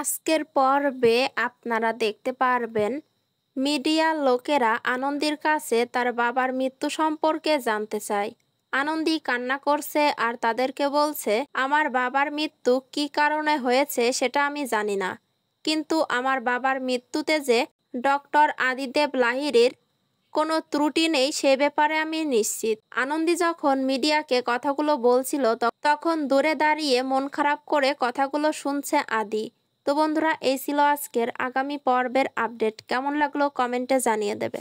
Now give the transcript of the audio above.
আজকের পর্বে আপনারা দেখতে পারবেন মিডিয়া লোকেরা আনন্দীর কাছে তার বাবার মৃত্যু সম্পর্কে জানতে চায় আনন্দি কান্না করছে আর তাদেরকে বলছে আমার বাবার মৃত্যু কি কারণে হয়েছে সেটা আমি জানি না কিন্তু আমার বাবার মৃত্যুতে যে ডক্টর আদিদেব লাহিরের কোনো ত্রুটি নেই সে ব্যাপারে আমি নিশ্চিত আনন্দি যখন মিডিয়াকে কথাগুলো বলছিল তখন দূরে দাঁড়িয়ে মন খারাপ করে কথাগুলো শুনছে আদি তো বন্ধুরা এই ছিল আজকের আগামী পর্বের আপডেট কেমন লাগলো কমেন্টে জানিয়ে দেবে